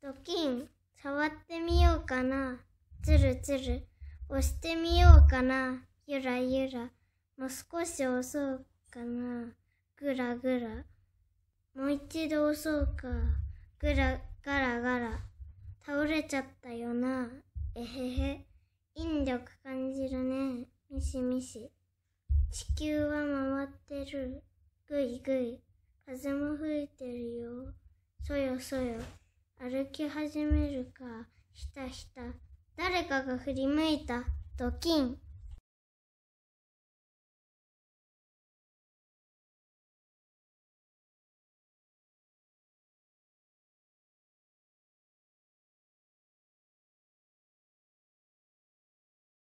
ドキン、触ってみようかな。つるつる、押してみようかな。ゆらゆら、もう少し押そうかな。ぐらぐら、もう一度押そうか。ぐら、ガラガラ、倒れちゃったよな。えへへ、引力感じるね。ミシミシ。地球は回ってる。ぐいぐい。風も吹いてるよ。そよそよ。歩き始めるかひたひた誰かが振り向いたドキン